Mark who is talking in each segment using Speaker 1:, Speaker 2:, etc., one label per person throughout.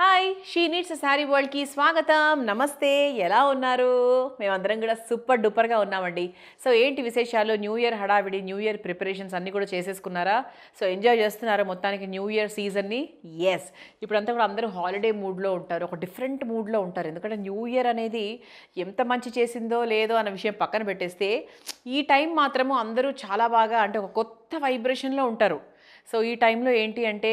Speaker 1: hi she needs saree వరల్డ్కి స్వాగతం నమస్తే ఎలా ఉన్నారు మేమందరం కూడా సూపర్ డూపర్గా ఉన్నామండి సో ఏంటి విశేషాలు న్యూ ఇయర్ హడావిడి న్యూ ఇయర్ ప్రిపరేషన్స్ అన్నీ కూడా చేసేసుకున్నారా సో ఎంజాయ్ చేస్తున్నారా మొత్తానికి న్యూ ఇయర్ సీజన్ని ఎస్ ఇప్పుడంతా కూడా అందరూ హాలిడే మూడ్లో ఉంటారు ఒక డిఫరెంట్ మూడ్లో ఉంటారు ఎందుకంటే న్యూ ఇయర్ అనేది ఎంత మంచి చేసిందో లేదో అన్న విషయం పక్కన పెట్టేస్తే ఈ టైం మాత్రము అందరూ చాలా బాగా అంటే ఒక కొత్త వైబ్రేషన్లో ఉంటారు సో ఈ టైంలో ఏంటి అంటే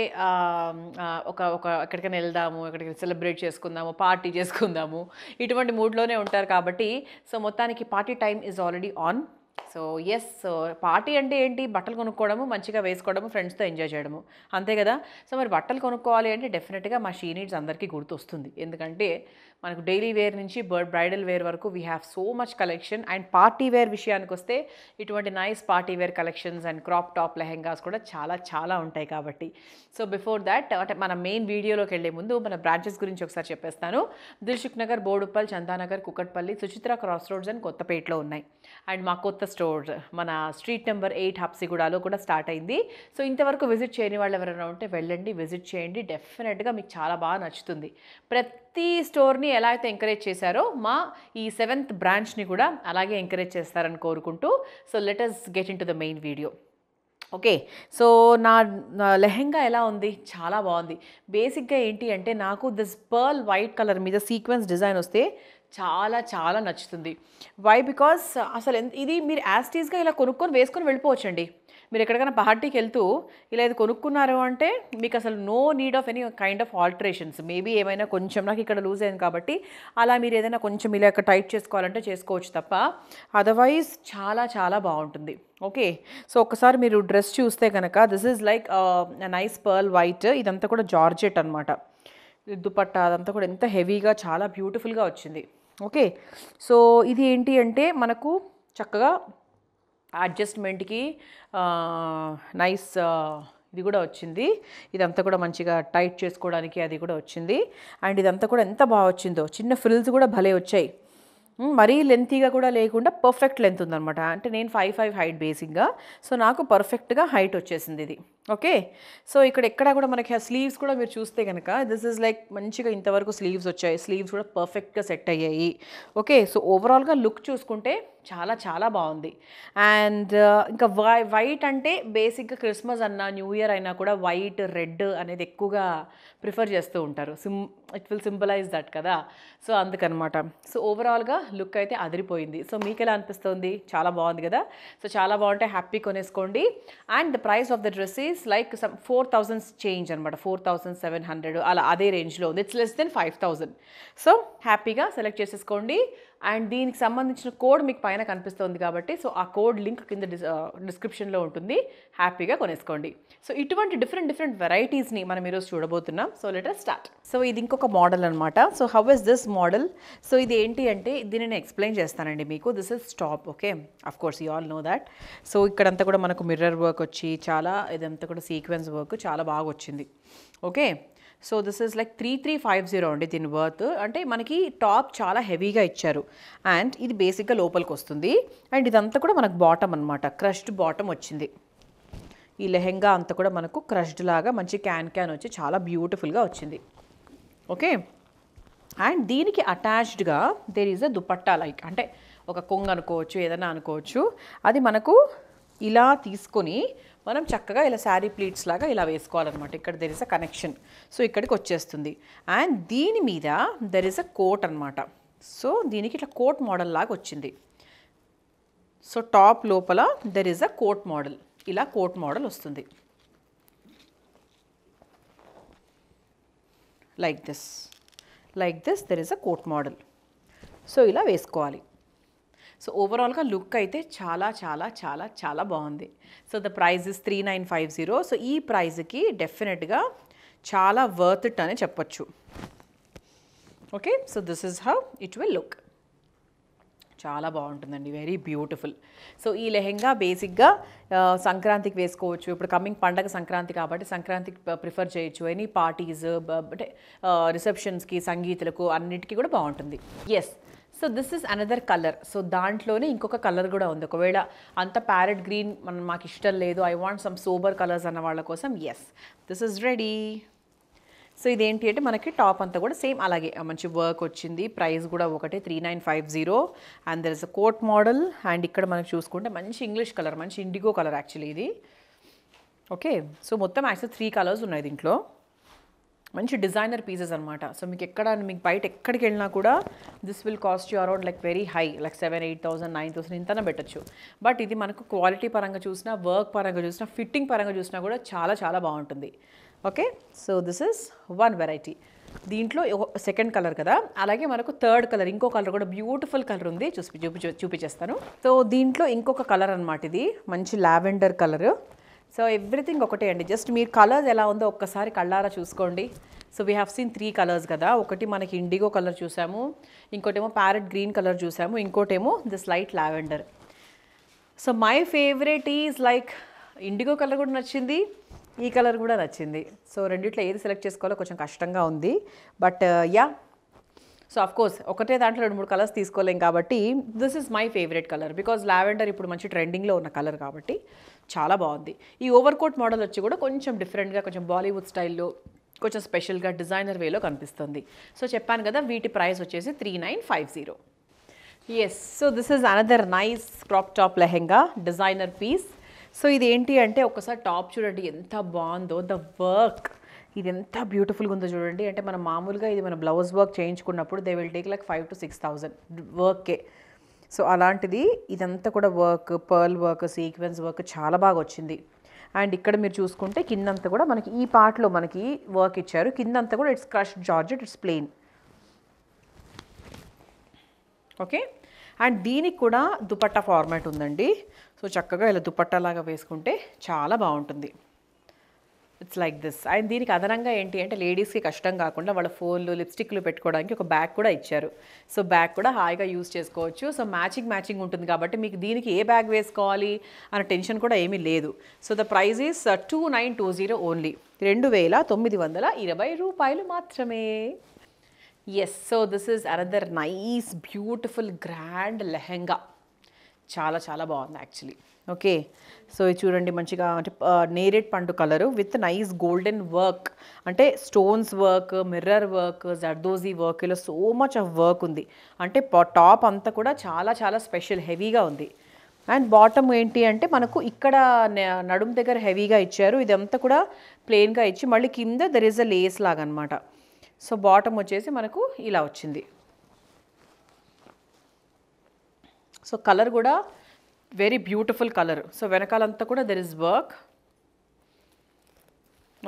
Speaker 1: ఒక ఒక ఎక్కడికైనా వెళ్దాము ఎక్కడికైనా సెలబ్రేట్ చేసుకుందాము పార్టీ చేసుకుందాము ఇటువంటి మూడ్లోనే ఉంటారు కాబట్టి సో మొత్తానికి party time is already on so yes so party అంటే ఏంటి బట్టలు కొనుక్కోవడము మంచిగా వేసుకోవడము ఫ్రెండ్స్తో ఎంజాయ్ చేయడము అంతే కదా సో మరి బట్టలు కొనుక్కోవాలి అంటే డెఫినెట్గా మా షీ నీడ్స్ అందరికీ గుర్తొస్తుంది ఎందుకంటే మనకు డైలీ వేర్ నుంచి బర్డ్ బ్రైడల్ వేర్ వరకు we have so much collection and party wear విషయానికి వస్తే ఇటువంటి nice party wear collections and crop top lehengas కూడా చాలా చాలా ఉంటాయి కాబట్టి సో బిఫోర్ దాట్ అంటే మన మెయిన్ వీడియోలోకి వెళ్ళే ముందు మన బ్రాంచెస్ గురించి ఒకసారి చెప్పేస్తాను Dilsukhnagar Boduppal Chandanagar Kukatpally Suchitra cross roads and కొత్తపేటలో ఉన్నాయి అండ్ మా కొత్త స్టోర్ మన స్ట్రీట్ నెంబర్ ఎయిట్ హప్సిగూడలో కూడా స్టార్ట్ అయింది సో ఇంతవరకు విజిట్ చేయని వాళ్ళు ఎవరైనా ఉంటే వెళ్ళండి విజిట్ చేయండి డెఫినెట్గా మీకు చాలా బాగా నచ్చుతుంది ప్రతి స్టోర్ని ఎలా అయితే ఎంకరేజ్ చేశారో మా ఈ సెవెంత్ బ్రాంచ్ని కూడా అలాగే ఎంకరేజ్ చేస్తారని కోరుకుంటూ so us get into the main video okay so నా లెహెంగా ఎలా ఉంది చాలా బాగుంది బేసిక్గా ఏంటి అంటే నాకు దిస్ పర్ల్ వైట్ కలర్ మీద సీక్వెన్స్ డిజైన్ వస్తే చాలా చాలా నచ్చుతుంది వై బికాస్ అసలు ఇది మీరు యాస్టీస్గా ఇలా కొనుక్కొని వేసుకొని వెళ్ళిపోవచ్చండి మీరు ఎక్కడికైనా పార్టీకి వెళ్తూ ఇలా ఇది కొనుక్కున్నారు అంటే మీకు అసలు no need of any kind of alterations maybe ఏమైనా కొంచెం నాకు ఇక్కడ లూజ్ అయింది కాబట్టి అలా మీరు ఏదైనా కొంచెం ఇలా టైట్ చేసుకోవాలంటే చేసుకోవచ్చు తప్ప అదర్వైజ్ చాలా చాలా బాగుంటుంది ఓకే సో ఒకసారి మీరు డ్రెస్ చూస్తే కనుక this is like nice pearl white ఇదంతా కూడా జార్జెట్ అనమాట దుప్పట్ట అదంతా కూడా ఎంత హెవీగా చాలా బ్యూటిఫుల్గా వచ్చింది ఓకే సో ఇది ఏంటి అంటే మనకు చక్కగా అడ్జస్ట్మెంట్కి నైస్ ఇది కూడా వచ్చింది ఇదంతా కూడా మంచిగా టైట్ చేసుకోవడానికి అది కూడా వచ్చింది అండ్ ఇదంతా కూడా ఎంత బాగా వచ్చిందో చిన్న ఫ్రిల్స్ కూడా భలే వచ్చాయి మరీ లెంతీగా కూడా లేకుండా పర్ఫెక్ట్ లెంత్ ఉందనమాట అంటే నేను ఫైవ్ ఫైవ్ హైట్ బేసిక్గా సో నాకు పర్ఫెక్ట్గా హైట్ వచ్చేసింది ఇది ఓకే సో ఇక్కడ ఎక్కడ కూడా మనకి ఆ స్లీవ్స్ కూడా మీరు చూస్తే కనుక దిస్ ఇస్ లైక్ మంచిగా ఇంతవరకు స్లీవ్స్ వచ్చాయి స్లీవ్స్ కూడా పర్ఫెక్ట్గా సెట్ అయ్యాయి ఓకే సో ఓవరాల్గా లుక్ చూసుకుంటే చాలా చాలా బాగుంది అండ్ ఇంకా వై వైట్ అంటే బేసిక్గా క్రిస్మస్ అన్నా న్యూ ఇయర్ అయినా కూడా వైట్ రెడ్ అనేది ఎక్కువగా ప్రిఫర్ చేస్తూ ఉంటారు seem it will symbolise that కదా సో అందుకనమాట సో ఓవరాల్గా లుక్ అయితే అదిరిపోయింది సో మీకు ఎలా అనిపిస్తుంది చాలా బాగుంది కదా సో చాలా బాగుంటే హ్యాపీ కొనేసుకోండి and the price of the dress is is like some four thousands change అనమాట ఫోర్ థౌజండ్ సెవెన్ హండ్రెడ్ అలా అదే రేంజ్లో ఉంది it's less than five thousand so హ్యాపీగా సెలెక్ట్ చేసేసుకోండి అండ్ దీనికి సంబంధించిన కోడ్ మీకు పైన కనిపిస్తుంది కాబట్టి సో ఆ కోడ్ లింక్ కింద డిస్ డిస్క్రిప్షన్లో ఉంటుంది హ్యాపీగా కొనేసుకోండి సో ఇటువంటి డిఫరెంట్ డిఫరెంట్ వెరైటీస్ని మనం ఈరోజు చూడబోతున్నాం సో లెటర్ స్టార్ట్ సో ఇది ఇంకొక మోడల్ అనమాట so how is this model so ఇది ఏంటి అంటే ఇది నేను ఎక్స్ప్లెయిన్ చేస్తానండి మీకు this is stop okay of course you all know that so ఇక్కడంతా కూడా మనకు మిర్రర్ వర్క్ వచ్చి చాలా ఇదంతా కూడా సీక్వెన్స్ వర్క్ చాలా బాగా వచ్చింది okay so this is like three three five zero అండి దీని వర్త్ అంటే మనకి టాప్ చాలా హెవీగా ఇచ్చారు అండ్ ఇది బేసిక్గా లోపలికి వస్తుంది అండ్ ఇదంతా కూడా మనకు బాటమ్ అనమాట క్రష్డ్ బాటమ్ వచ్చింది ఈ లెహెంగా అంతా కూడా మనకు క్రష్డ్ లాగా మంచి క్యాన్ క్యాన్ వచ్చి చాలా బ్యూటిఫుల్గా వచ్చింది ఓకే అండ్ దీనికి అటాచ్డ్గా there is a dupatta like అంటే ఒక కొంగు అనుకోవచ్చు ఏదైనా అనుకోవచ్చు అది మనకు ఇలా తీసుకొని మనం చక్కగా ఇలా శారీ ప్లీట్స్ లాగా ఇలా వేసుకోవాలన్నమాట ఇక్కడ there is a connection so ఇక్కడికి వచ్చేస్తుంది అండ్ దీని మీద దెర్ ఇస్ అ కోట్ అనమాట సో దీనికి ఇట్లా కోట్ మోడల్ లాగా వచ్చింది సో టాప్ లోపల there is a coat model ఇలా కోట్ మోడల్ వస్తుంది like this like this there is a coat model so ఇలా వేసుకోవాలి సో ఓవరాల్గా లుక్ అయితే చాలా చాలా చాలా చాలా బాగుంది so the price is three nine five zero so ఈ ప్రైజ్కి డెఫినెట్గా చాలా వర్త్ ఇట్ అని చెప్పచ్చు okay so this is how it will look చాలా బాగుంటుందండి వెరీ బ్యూటిఫుల్ సో ఈ లెహెంగా బేసిక్గా సంక్రాంతికి వేసుకోవచ్చు ఇప్పుడు కమింగ్ పండగ సంక్రాంతి కాబట్టి సంక్రాంతికి ప్రిఫర్ చేయొచ్చు ఎనీ పార్టీస్ అంటే రిసెప్షన్స్కి సంగీతులకు అన్నిటికీ కూడా బాగుంటుంది yes so this is another colour so దాంట్లోనే ఇంకొక కలర్ కూడా ఉంది ఒకవేళ అంత ప్యారెట్ గ్రీన్ మనం మాకు ఇష్టం లేదు I want some sober colours అన్న వాళ్ళ కోసం yes this is ready so ఇదేంటి అంటే మనకి టాప్ అంతా కూడా సేమ్ అలాగే మంచి వర్క్ వచ్చింది ప్రైస్ కూడా ఒకటే three nine five zero and there is a coat model and ఇక్కడ మనం చూసుకుంటే మంచి ఇంగ్లీష్ కలర్ మంచి ఇండిగో కలర్ యాక్చువల్లీ ఇది ఓకే సో మొత్తం యాక్చువల్ త్రీ కలర్స్ ఉన్నాయి దీంట్లో మంచి డిజైనర్ పీసెస్ అనమాట సో మీకు ఎక్కడ మీకు బయట ఎక్కడికి వెళ్ళినా కూడా this will cost you around like very high like seven eight thousand nine thousand ఇంతనే పెట్టచ్చు బట్ ఇది మనకు క్వాలిటీ పరంగా చూసినా వర్క్ పరంగా చూసినా ఫిట్టింగ్ పరంగా చూసినా కూడా చాలా చాలా బాగుంటుంది okay so this is one variety దీంట్లో సెకండ్ కలర్ కదా అలాగే మనకు థర్డ్ కలర్ ఇంకో కలర్ కూడా బ్యూటిఫుల్ కలర్ ఉంది చూసి చూపి చూపించేస్తాను సో దీంట్లో ఇంకొక కలర్ అనమాట ఇది మంచి లావెండర్ కలర్ సో ఎవ్రీథింగ్ ఒకటే అండి జస్ట్ మీరు కలర్స్ ఎలా ఉందో ఒక్కసారి కళ్ళారా చూసుకోండి so we have seen three colours కదా ఒకటి మనకి ఇండిగో కలర్ చూసాము ఇంకోటేమో ప్యారెట్ గ్రీన్ కలర్ చూసాము ఇంకోటేమో this light lavender so my favourite is like indigo colour కూడా నచ్చింది ఈ కలర్ కూడా నచ్చింది సో రెండిట్లో ఏది సెలెక్ట్ చేసుకోవాలో కొంచెం కష్టంగా ఉంది బట్ యా సో కోర్స్ ఒకటే దాంట్లో రెండు మూడు కలర్స్ తీసుకోలేం కాబట్టి this is my favourite colour because lavender ఇప్పుడు మంచి ట్రెండింగ్లో ఉన్న కలర్ కాబట్టి చాలా బాగుంది ఈ ఓవర్ కోట్ మోడల్ వచ్చి కూడా కొంచెం డిఫరెంట్గా కొంచెం బాలీవుడ్ స్టైల్లో కొంచెం స్పెషల్గా డిజైనర్ వేలో కనిపిస్తుంది సో చెప్పాను కదా వీటి ప్రైస్ వచ్చేసి three nine five zero yes so this is another nice crop top lehenga designer piece so ఇది ఏంటి అంటే ఒకసారి టాప్ చూడండి ఎంత బాగుందో ద వర్క్ ఇది ఎంత బ్యూటిఫుల్గా ఉందో చూడండి అంటే మనం మామూలుగా ఇది మన బ్లౌజ్ వర్క్ చేయించుకున్నప్పుడు they will take like five to six thousand వర్కే సో అలాంటిది ఇదంతా కూడా work pearl work sequence work చాలా బాగా వచ్చింది అండ్ ఇక్కడ మీరు చూసుకుంటే కిందంతా కూడా మనకి ఈ పార్ట్లో మనకి వర్క్ ఇచ్చారు కిందంతా కూడా it's crush georgette it's plain okay and దీనికి కూడా దుపట్టా ఫార్మాట్ ఉందండి సో చక్కగా ఇలా దుపట్టా లాగా వేసుకుంటే చాలా బాగుంటుంది ఇట్స్ లైక్ దిస్ అండ్ దీనికి అదనంగా ఏంటి అంటే లేడీస్కి కష్టం కాకుండా వాళ్ళ ఫోన్లు లిప్స్టిక్లు పెట్టుకోవడానికి ఒక బ్యాగ్ కూడా ఇచ్చారు సో బ్యాగ్ కూడా హాయిగా యూజ్ చేసుకోవచ్చు సో మ్యాచింగ్ మ్యాచింగ్ ఉంటుంది కాబట్టి మీకు దీనికి ఏ బ్యాగ్ వేసుకోవాలి అన్న టెన్షన్ కూడా ఏమీ లేదు so the price is two nine two zero only రెండు వేల తొమ్మిది వందల ఇరవై రూపాయలు మాత్రమే yes so this is another nice beautiful grand lehenga చాలా చాలా బాగుంది యాక్చువల్లీ ఓకే సో ఇది చూడండి మంచిగా అంటే నేరేడ్ పండు colour with nice golden work అంటే stones work mirror work zardozi work ఇలా సో మచ్ ఆఫ్ వర్క్ ఉంది అంటే టాప్ అంతా కూడా చాలా చాలా స్పెషల్ హెవీగా ఉంది అండ్ బాటమ్ ఏంటి అంటే మనకు ఇక్కడ నడుము దగ్గర హెవీగా ఇచ్చారు ఇదంతా కూడా ప్లెయిన్గా ఇచ్చి మళ్ళీ కింద దర్ ఇస్ అ లేస్ లాగా అనమాట సో బాటమ్ వచ్చేసి మనకు ఇలా వచ్చింది సో కలర్ కూడా వెరీ బ్యూటిఫుల్ కలర్ సో వెనకాలంతా కూడా there is work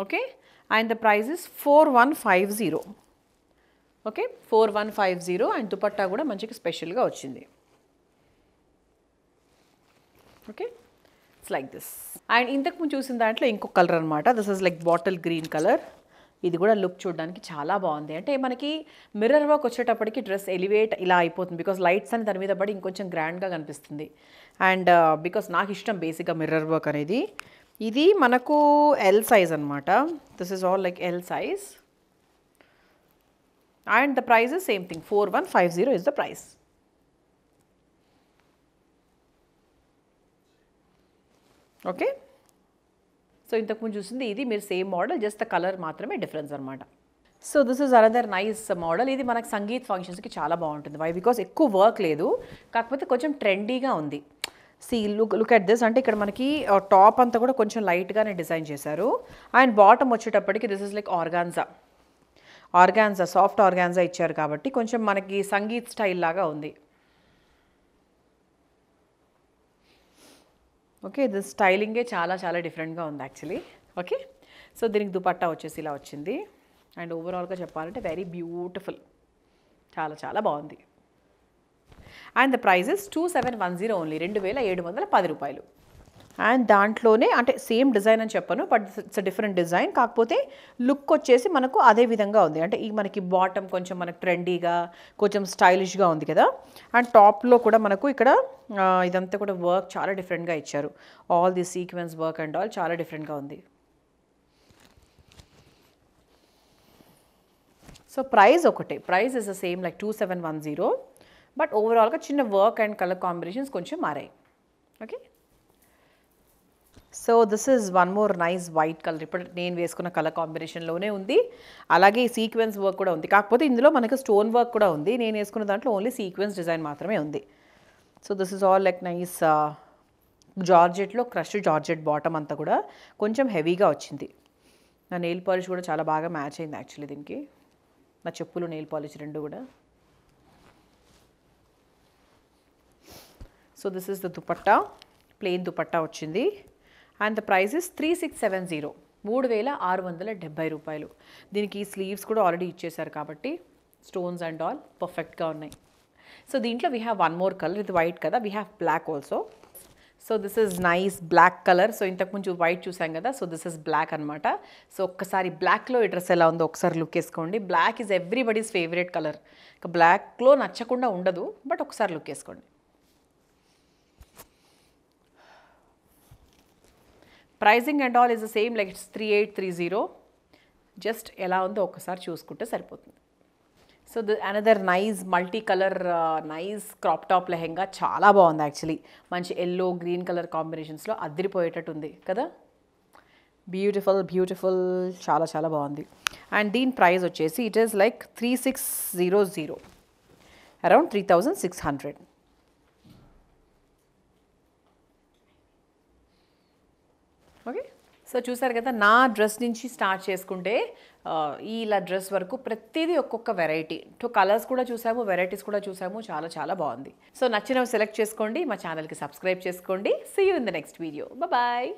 Speaker 1: okay and the price is four one five zero okay four one five zero and dupatta కూడా మంచిగా స్పెషల్గా వచ్చింది okay it's like this and ఇంతకు ముందు చూసిన దాంట్లో ఇంకో కలర్ అనమాట this is like bottle green colour ఇది కూడా లుక్ చూడడానికి చాలా బాగుంది అంటే మనకి మిర్రర్ వర్క్ వచ్చేటప్పటికి డ్రెస్ ఎలివేట్ ఇలా అయిపోతుంది బికాస్ లైట్స్ అని దాని మీద పడి ఇంకొంచెం గ్రాండ్గా కనిపిస్తుంది అండ్ బికాస్ uh, నాకు ఇష్టం బేసిక్గా మిర్రర్ వర్క్ అనేది ఇది మనకు ఎల్ సైజ్ అనమాట this is all like L size and the price is same thing four one five zero is the price okay so ఇంతకుముందు చూసింది ఇది మీరు సేమ్ మోడల్ జస్ట్ కలర్ మాత్రమే డిఫరెన్స్ అనమాట so this is another nice model ఇది మనకు సంగీత్ ఫంక్షన్స్కి చాలా బాగుంటుంది వై బికాస్ ఎక్కువ వర్క్ లేదు కాకపోతే కొంచెం ట్రెండీగా ఉంది see look look at this అంటే ఇక్కడ మనకి టాప్ అంతా కూడా కొంచెం లైట్గానే డిజైన్ చేశారు అండ్ బాటమ్ వచ్చేటప్పటికి this is like organza organza soft organza ఇచ్చారు కాబట్టి కొంచెం మనకి సంగీత్ స్టైల్ లాగా ఉంది ఓకే ఇది స్టైలింగే చాలా చాలా డిఫరెంట్గా ఉంది యాక్చువల్లీ ఓకే సో దీనికి దుపట్టా వచ్చేసి ఇలా వచ్చింది అండ్ ఓవరాల్గా చెప్పాలంటే వెరీ బ్యూటిఫుల్ చాలా చాలా బాగుంది and the prices two seven one zero only రెండు వేల ఏడు వందల పది రూపాయలు అండ్ దాంట్లోనే అంటే సేమ్ డిజైన్ అని చెప్పను బట్ ఇట్స్ డిఫరెంట్ డిజైన్ కాకపోతే లుక్ వచ్చేసి మనకు అదే విధంగా ఉంది అంటే ఈ మనకి బాటమ్ కొంచెం మనకు ట్రెండీగా కొంచెం స్టైలిష్గా ఉంది కదా అండ్ టాప్లో కూడా మనకు ఇక్కడ ఇదంతా కూడా వర్క్ చాలా డిఫరెంట్గా ఇచ్చారు all the sequence work and all చాలా డిఫరెంట్గా ఉంది సో ప్రైజ్ ఒకటే price is the same like two seven one zero but ఓవరాల్గా చిన్న వర్క్ అండ్ కలర్ కాంబినేషన్స్ కొంచెం మారాయి okay so this is one more nice white colour ఇప్పుడు నేను వేసుకున్న కలర్ కాంబినేషన్లోనే ఉంది అలాగే సీక్వెన్స్ వర్క్ కూడా ఉంది కాకపోతే ఇందులో మనకి స్టోన్ వర్క్ కూడా ఉంది నేను వేసుకున్న దాంట్లో ఓన్లీ సీక్వెన్స్ డిజైన్ మాత్రమే ఉంది so this is all like nice జార్జెట్లో క్రష్ జార్జెట్ బాటమ్ అంతా కూడా కొంచెం హెవీగా వచ్చింది నా నెయిల్ పాలిష్ కూడా చాలా బాగా మ్యాచ్ అయింది యాక్చువల్లీ దీనికి నా చెప్పులు నెయిల్ పాలిష్ రెండు కూడా so this is the dupatta plain dupatta వచ్చింది and the price is three six seven zero మూడు వేల ఆరు వందల డెబ్బై రూపాయలు దీనికి స్లీవ్స్ కూడా ఆల్రెడీ ఇచ్చేశారు కాబట్టి స్టోన్స్ అండ్ ఆల్ పర్ఫెక్ట్గా ఉన్నాయి సో దీంట్లో we have one more colour ఇది వైట్ కదా we have black also so this is nice black colour so ఇంతకుముందు వైట్ చూసాం కదా సో దిస్ ఇస్ బ్లాక్ అనమాట సో ఒక్కసారి బ్లాక్లో ఈ డ్రెస్ ఎలా ఉందో ఒకసారి లుక్ వేసుకోండి black is everybody's favourite colour బ్లాక్లో నచ్చకుండా ఉండదు బట్ ఒకసారి లుక్ వేసుకోండి pricing and all is the same like it's three eight three zero just ఎలా ఉందో ఒకసారి చూసుకుంటే సరిపోతుంది so the another nice multi colour nice crop top lehenga చాలా బాగుంది యాక్చువల్లీ మంచి ఎల్లో గ్రీన్ కలర్ కాంబినేషన్స్లో అద్దరిపోయేటట్టు ఉంది కదా బ్యూటిఫుల్ బ్యూటిఫుల్ చాలా చాలా బాగుంది అండ్ దీని ప్రైస్ వచ్చేసి it is like three six zero zero around three thousand six hundred so చూసారు కదా నా డ్రెస్ నుంచి స్టార్ట్ చేసుకుంటే ఇలా డ్రెస్ వరకు ప్రతిదీ ఒక్కొక్క వెరైటీ టూ కలర్స్ కూడా చూసాము వెరైటీస్ కూడా చూసాము చాలా చాలా బాగుంది సో నచ్చినవి సెలెక్ట్ చేసుకోండి మా ఛానల్కి సబ్స్క్రైబ్ చేసుకోండి see you in the next video bye